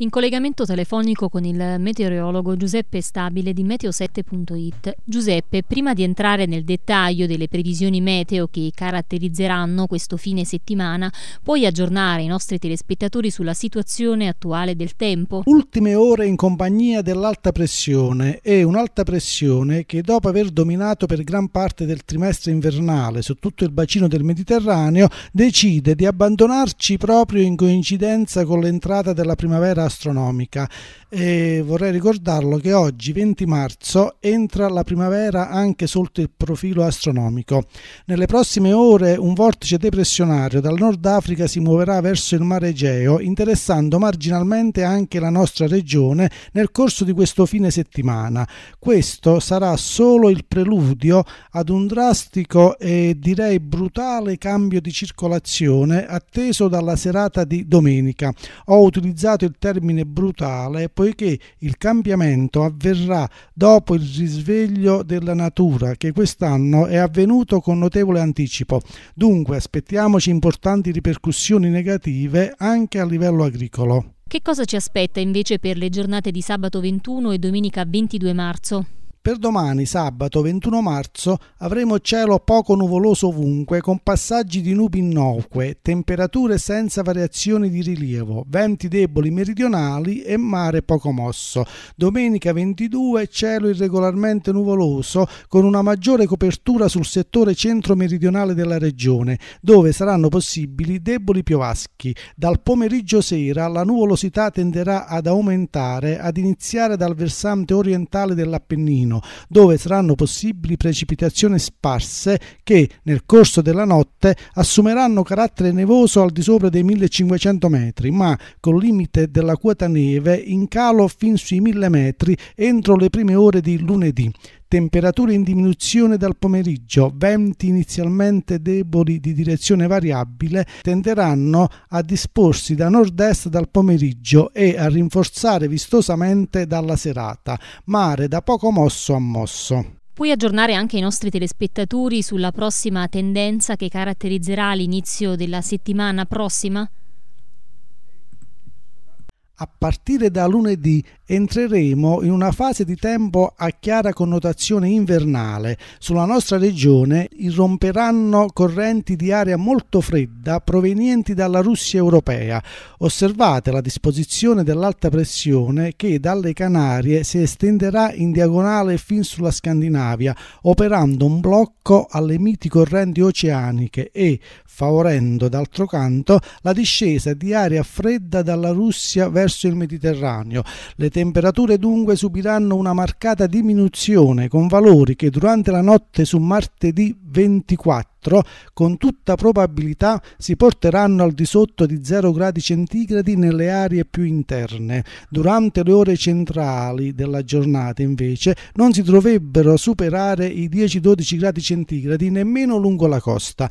In collegamento telefonico con il meteorologo Giuseppe Stabile di meteo7.it. Giuseppe, prima di entrare nel dettaglio delle previsioni meteo che caratterizzeranno questo fine settimana, puoi aggiornare i nostri telespettatori sulla situazione attuale del tempo? Ultime ore in compagnia dell'alta pressione e un'alta pressione che dopo aver dominato per gran parte del trimestre invernale su tutto il bacino del Mediterraneo decide di abbandonarci proprio in coincidenza con l'entrata della primavera astronomica e vorrei ricordarlo che oggi 20 marzo entra la primavera anche sotto il profilo astronomico. Nelle prossime ore un vortice depressionario dal Nord Africa si muoverà verso il mare Egeo interessando marginalmente anche la nostra regione nel corso di questo fine settimana. Questo sarà solo il preludio ad un drastico e direi brutale cambio di circolazione atteso dalla serata di domenica. Ho utilizzato il termine termine brutale poiché il cambiamento avverrà dopo il risveglio della natura che quest'anno è avvenuto con notevole anticipo. Dunque aspettiamoci importanti ripercussioni negative anche a livello agricolo. Che cosa ci aspetta invece per le giornate di sabato 21 e domenica 22 marzo? Per domani, sabato 21 marzo, avremo cielo poco nuvoloso ovunque, con passaggi di nubi innocue, temperature senza variazioni di rilievo, venti deboli meridionali e mare poco mosso. Domenica 22, cielo irregolarmente nuvoloso, con una maggiore copertura sul settore centro-meridionale della regione, dove saranno possibili deboli piovaschi. Dal pomeriggio sera la nuvolosità tenderà ad aumentare, ad iniziare dal versante orientale dell'Appennino Milano, dove saranno possibili precipitazioni sparse che nel corso della notte assumeranno carattere nevoso al di sopra dei 1500 metri, ma col limite della quota neve in calo fin sui 1000 metri entro le prime ore di lunedì temperature in diminuzione dal pomeriggio, venti inizialmente deboli di direzione variabile, tenderanno a disporsi da nord-est dal pomeriggio e a rinforzare vistosamente dalla serata, mare da poco mosso a mosso. Puoi aggiornare anche i nostri telespettatori sulla prossima tendenza che caratterizzerà l'inizio della settimana prossima? A partire da lunedì entreremo in una fase di tempo a chiara connotazione invernale. Sulla nostra regione irromperanno correnti di aria molto fredda provenienti dalla Russia europea. Osservate la disposizione dell'alta pressione che dalle Canarie si estenderà in diagonale fin sulla Scandinavia, operando un blocco alle miti correnti oceaniche e favorendo d'altro canto la discesa di aria fredda dalla Russia verso il Mediterraneo. Le temperature dunque subiranno una marcata diminuzione con valori che durante la notte su martedì 24 con tutta probabilità si porteranno al di sotto di 0 gradi centigradi nelle aree più interne. Durante le ore centrali della giornata invece non si dovrebbero superare i 10-12 gradi centigradi nemmeno lungo la costa.